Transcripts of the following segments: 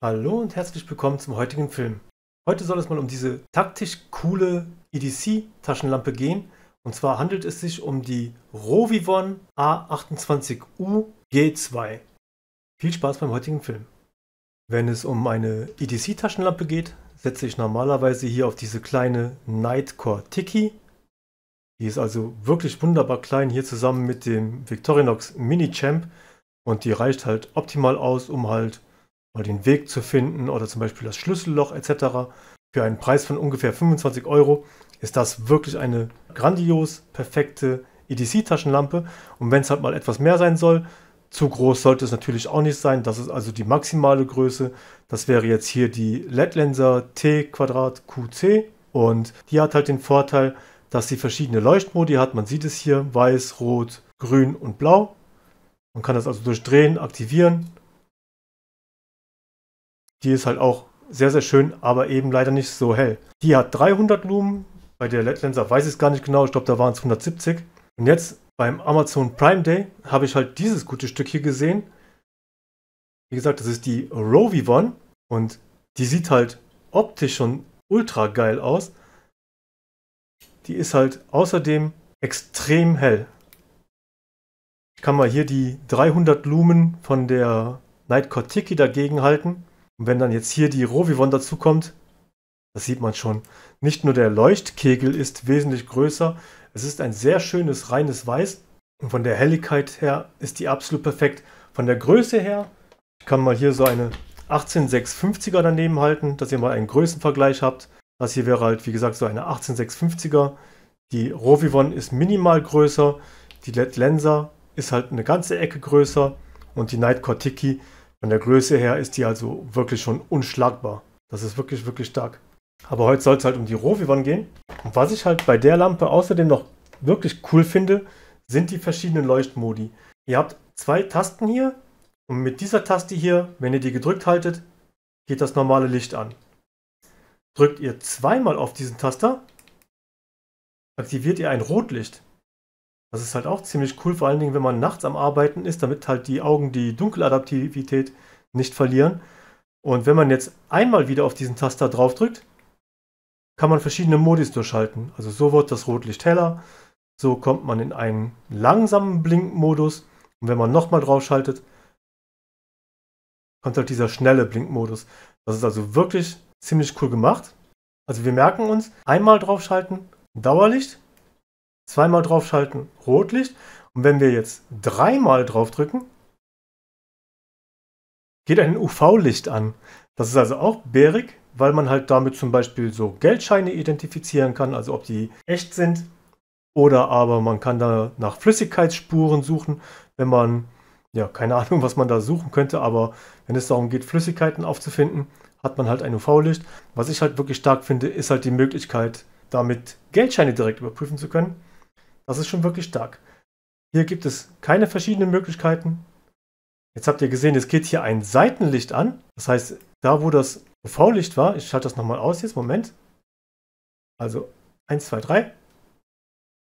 Hallo und herzlich willkommen zum heutigen Film. Heute soll es mal um diese taktisch coole EDC-Taschenlampe gehen. Und zwar handelt es sich um die Rovivon A28U G2. Viel Spaß beim heutigen Film. Wenn es um eine EDC-Taschenlampe geht, setze ich normalerweise hier auf diese kleine Nightcore Tiki. Die ist also wirklich wunderbar klein, hier zusammen mit dem Victorinox Mini Champ. Und die reicht halt optimal aus, um halt mal den Weg zu finden oder zum Beispiel das Schlüsselloch etc. Für einen Preis von ungefähr 25 Euro ist das wirklich eine grandios perfekte EDC-Taschenlampe. Und wenn es halt mal etwas mehr sein soll, zu groß sollte es natürlich auch nicht sein. Das ist also die maximale Größe. Das wäre jetzt hier die LED Lenser T Quadrat QC. Und die hat halt den Vorteil, dass sie verschiedene Leuchtmodi hat. Man sieht es hier, weiß, rot, grün und blau. Man kann das also durchdrehen, aktivieren die ist halt auch sehr, sehr schön, aber eben leider nicht so hell. Die hat 300 Lumen, bei der Lenser weiß ich es gar nicht genau, ich glaube, da waren es 170. Und jetzt beim Amazon Prime Day habe ich halt dieses gute Stück hier gesehen. Wie gesagt, das ist die Rovi One und die sieht halt optisch schon ultra geil aus. Die ist halt außerdem extrem hell. Ich kann mal hier die 300 Lumen von der Nightcore Tiki dagegen halten. Und wenn dann jetzt hier die Rohvivon dazukommt, das sieht man schon. Nicht nur der Leuchtkegel ist wesentlich größer, es ist ein sehr schönes reines Weiß. Und von der Helligkeit her ist die absolut perfekt. Von der Größe her, ich kann mal hier so eine 18650er daneben halten, dass ihr mal einen Größenvergleich habt. Das hier wäre halt, wie gesagt, so eine 18650er. Die Rovivon ist minimal größer, die LED Lenser ist halt eine ganze Ecke größer und die Night Cortiki von der Größe her ist die also wirklich schon unschlagbar. Das ist wirklich, wirklich stark. Aber heute soll es halt um die Rohvivan gehen. Und was ich halt bei der Lampe außerdem noch wirklich cool finde, sind die verschiedenen Leuchtmodi. Ihr habt zwei Tasten hier und mit dieser Taste hier, wenn ihr die gedrückt haltet, geht das normale Licht an. Drückt ihr zweimal auf diesen Taster, aktiviert ihr ein Rotlicht. Das ist halt auch ziemlich cool, vor allen Dingen, wenn man nachts am Arbeiten ist, damit halt die Augen die Dunkeladaptivität nicht verlieren. Und wenn man jetzt einmal wieder auf diesen Taster draufdrückt, kann man verschiedene Modis durchschalten. Also so wird das Rotlicht heller, so kommt man in einen langsamen Blinkmodus und wenn man nochmal draufschaltet, kommt halt dieser schnelle Blinkmodus. Das ist also wirklich ziemlich cool gemacht. Also wir merken uns, einmal draufschalten, Dauerlicht, Zweimal draufschalten, Rotlicht. Und wenn wir jetzt dreimal draufdrücken, geht ein UV-Licht an. Das ist also auch bärig, weil man halt damit zum Beispiel so Geldscheine identifizieren kann, also ob die echt sind. Oder aber man kann da nach Flüssigkeitsspuren suchen, wenn man, ja, keine Ahnung, was man da suchen könnte, aber wenn es darum geht, Flüssigkeiten aufzufinden, hat man halt ein UV-Licht. Was ich halt wirklich stark finde, ist halt die Möglichkeit, damit Geldscheine direkt überprüfen zu können. Das ist schon wirklich stark. Hier gibt es keine verschiedenen Möglichkeiten. Jetzt habt ihr gesehen, es geht hier ein Seitenlicht an. Das heißt, da wo das UV-Licht war, ich schalte das nochmal aus jetzt, Moment. Also 1, 2, 3.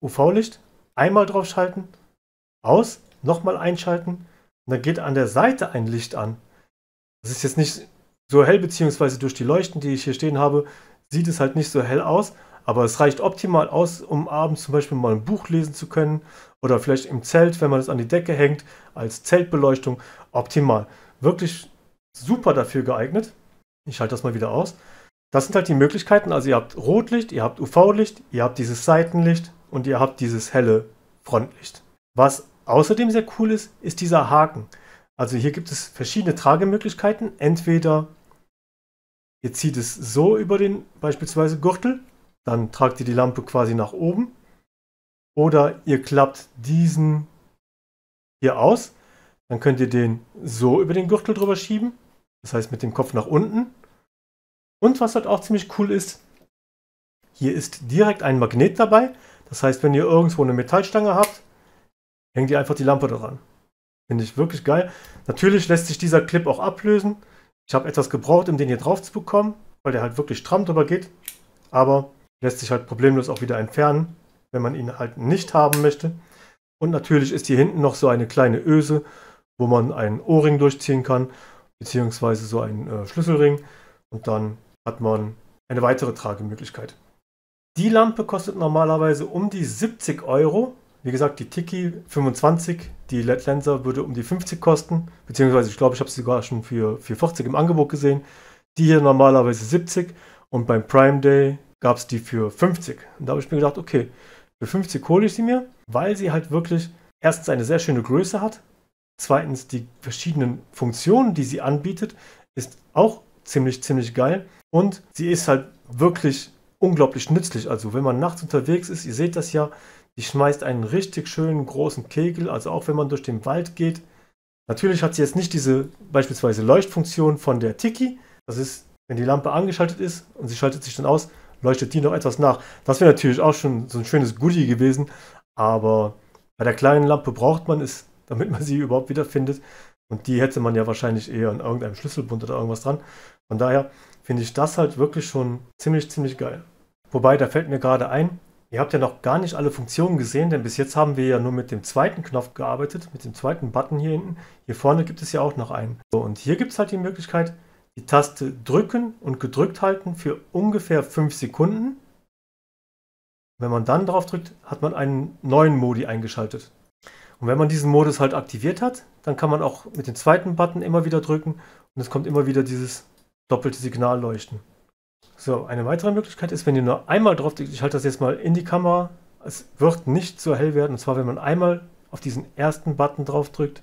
UV-Licht, einmal draufschalten, aus, nochmal einschalten. Und dann geht an der Seite ein Licht an. Das ist jetzt nicht so hell, beziehungsweise durch die Leuchten, die ich hier stehen habe, sieht es halt nicht so hell aus. Aber es reicht optimal aus, um abends zum Beispiel mal ein Buch lesen zu können oder vielleicht im Zelt, wenn man es an die Decke hängt, als Zeltbeleuchtung. Optimal. Wirklich super dafür geeignet. Ich halte das mal wieder aus. Das sind halt die Möglichkeiten. Also ihr habt Rotlicht, ihr habt UV-Licht, ihr habt dieses Seitenlicht und ihr habt dieses helle Frontlicht. Was außerdem sehr cool ist, ist dieser Haken. Also hier gibt es verschiedene Tragemöglichkeiten. Entweder ihr zieht es so über den beispielsweise Gürtel dann tragt ihr die Lampe quasi nach oben oder ihr klappt diesen hier aus. Dann könnt ihr den so über den Gürtel drüber schieben, das heißt mit dem Kopf nach unten. Und was halt auch ziemlich cool ist, hier ist direkt ein Magnet dabei. Das heißt, wenn ihr irgendwo eine Metallstange habt, hängt ihr einfach die Lampe daran. Finde ich wirklich geil. Natürlich lässt sich dieser Clip auch ablösen. Ich habe etwas gebraucht, um den hier drauf zu bekommen, weil der halt wirklich stramm drüber geht. Aber lässt sich halt problemlos auch wieder entfernen, wenn man ihn halt nicht haben möchte. Und natürlich ist hier hinten noch so eine kleine Öse, wo man einen O-Ring durchziehen kann, beziehungsweise so einen äh, Schlüsselring. Und dann hat man eine weitere Tragemöglichkeit. Die Lampe kostet normalerweise um die 70 Euro. Wie gesagt, die Tiki 25, die LED Lenser würde um die 50 kosten, beziehungsweise ich glaube, ich habe sie sogar schon für, für 40 im Angebot gesehen. Die hier normalerweise 70 und beim Prime Day gab es die für 50. Und da habe ich mir gedacht, okay, für 50 hole ich sie mir, weil sie halt wirklich erstens eine sehr schöne Größe hat, zweitens die verschiedenen Funktionen, die sie anbietet, ist auch ziemlich, ziemlich geil und sie ist halt wirklich unglaublich nützlich. Also wenn man nachts unterwegs ist, ihr seht das ja, die schmeißt einen richtig schönen großen Kegel, also auch wenn man durch den Wald geht. Natürlich hat sie jetzt nicht diese beispielsweise Leuchtfunktion von der Tiki. Das ist, wenn die Lampe angeschaltet ist und sie schaltet sich dann aus, leuchtet die noch etwas nach. Das wäre natürlich auch schon so ein schönes Goodie gewesen, aber bei der kleinen Lampe braucht man es, damit man sie überhaupt wiederfindet. Und die hätte man ja wahrscheinlich eher an irgendeinem Schlüsselbund oder irgendwas dran. Von daher finde ich das halt wirklich schon ziemlich, ziemlich geil. Wobei, da fällt mir gerade ein, ihr habt ja noch gar nicht alle Funktionen gesehen, denn bis jetzt haben wir ja nur mit dem zweiten Knopf gearbeitet, mit dem zweiten Button hier hinten. Hier vorne gibt es ja auch noch einen. So, und hier gibt es halt die Möglichkeit, die Taste drücken und gedrückt halten für ungefähr 5 Sekunden. Wenn man dann drauf drückt, hat man einen neuen Modi eingeschaltet. Und wenn man diesen Modus halt aktiviert hat, dann kann man auch mit dem zweiten Button immer wieder drücken und es kommt immer wieder dieses doppelte Signal leuchten. So, eine weitere Möglichkeit ist, wenn ihr nur einmal drauf drückt, ich halte das jetzt mal in die Kamera, es wird nicht so hell werden, und zwar wenn man einmal auf diesen ersten Button drauf drückt,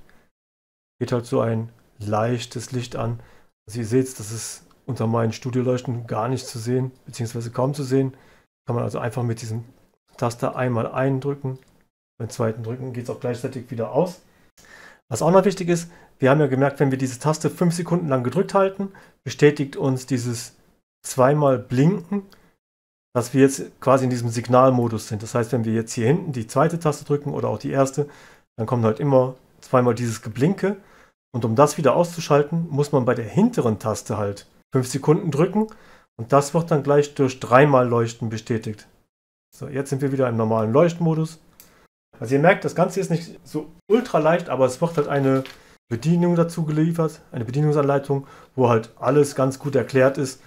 geht halt so ein leichtes Licht an, also ihr seht, das ist unter meinen Studioleuchten gar nicht zu sehen, beziehungsweise kaum zu sehen. Kann man also einfach mit diesem Taster einmal eindrücken. Beim zweiten Drücken geht es auch gleichzeitig wieder aus. Was auch noch wichtig ist, wir haben ja gemerkt, wenn wir diese Taste 5 Sekunden lang gedrückt halten, bestätigt uns dieses zweimal Blinken, dass wir jetzt quasi in diesem Signalmodus sind. Das heißt, wenn wir jetzt hier hinten die zweite Taste drücken oder auch die erste, dann kommt halt immer zweimal dieses Geblinke. Und um das wieder auszuschalten, muss man bei der hinteren Taste halt 5 Sekunden drücken und das wird dann gleich durch dreimal Leuchten bestätigt. So, jetzt sind wir wieder im normalen Leuchtmodus. Also ihr merkt, das Ganze ist nicht so ultra leicht, aber es wird halt eine Bedienung dazu geliefert, eine Bedienungsanleitung, wo halt alles ganz gut erklärt ist.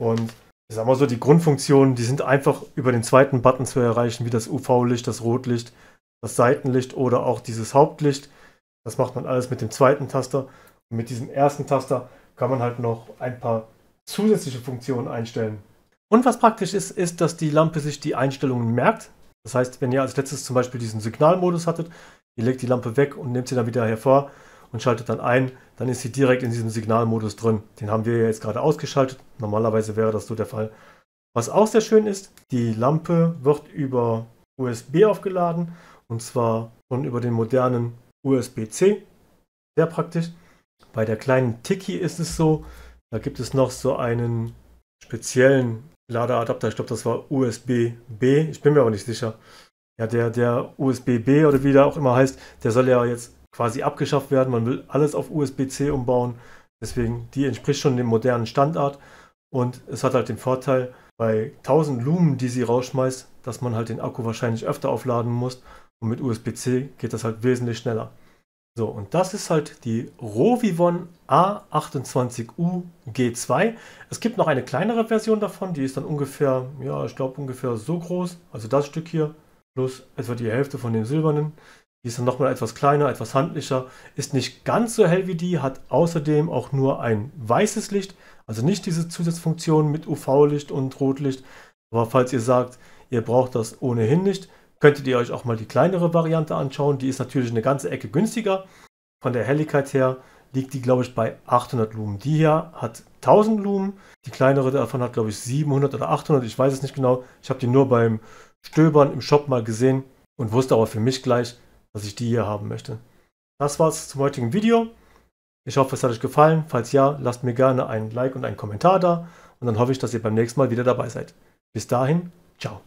Und ich sag mal so, die Grundfunktionen, die sind einfach über den zweiten Button zu erreichen, wie das UV-Licht, das Rotlicht, das Seitenlicht oder auch dieses Hauptlicht. Das macht man alles mit dem zweiten Taster. Und mit diesem ersten Taster kann man halt noch ein paar zusätzliche Funktionen einstellen. Und was praktisch ist, ist, dass die Lampe sich die Einstellungen merkt. Das heißt, wenn ihr als letztes zum Beispiel diesen Signalmodus hattet, ihr legt die Lampe weg und nehmt sie dann wieder hervor und schaltet dann ein, dann ist sie direkt in diesem Signalmodus drin. Den haben wir jetzt gerade ausgeschaltet. Normalerweise wäre das so der Fall. Was auch sehr schön ist, die Lampe wird über USB aufgeladen und zwar schon über den modernen USB-C. Sehr praktisch. Bei der kleinen Tiki ist es so, da gibt es noch so einen speziellen Ladeadapter. Ich glaube, das war USB-B. Ich bin mir aber nicht sicher. Ja, der, der USB-B oder wie der auch immer heißt, der soll ja jetzt quasi abgeschafft werden. Man will alles auf USB-C umbauen. Deswegen, die entspricht schon dem modernen Standard. Und es hat halt den Vorteil, bei 1000 Lumen, die sie rausschmeißt, dass man halt den Akku wahrscheinlich öfter aufladen muss und mit USB-C geht das halt wesentlich schneller. So, und das ist halt die Rovivon A28U G2. Es gibt noch eine kleinere Version davon, die ist dann ungefähr, ja, ich glaube ungefähr so groß, also das Stück hier, plus etwa die Hälfte von dem silbernen. Die ist dann nochmal etwas kleiner, etwas handlicher, ist nicht ganz so hell wie die, hat außerdem auch nur ein weißes Licht, also nicht diese Zusatzfunktion mit UV-Licht und Rotlicht. Aber falls ihr sagt, ihr braucht das ohnehin nicht, könntet ihr euch auch mal die kleinere Variante anschauen. Die ist natürlich eine ganze Ecke günstiger. Von der Helligkeit her liegt die, glaube ich, bei 800 Lumen. Die hier hat 1000 Lumen. Die kleinere davon hat, glaube ich, 700 oder 800. Ich weiß es nicht genau. Ich habe die nur beim Stöbern im Shop mal gesehen und wusste aber für mich gleich, dass ich die hier haben möchte. Das war's zum heutigen Video. Ich hoffe, es hat euch gefallen. Falls ja, lasst mir gerne einen Like und einen Kommentar da. Und dann hoffe ich, dass ihr beim nächsten Mal wieder dabei seid. Bis dahin, ciao.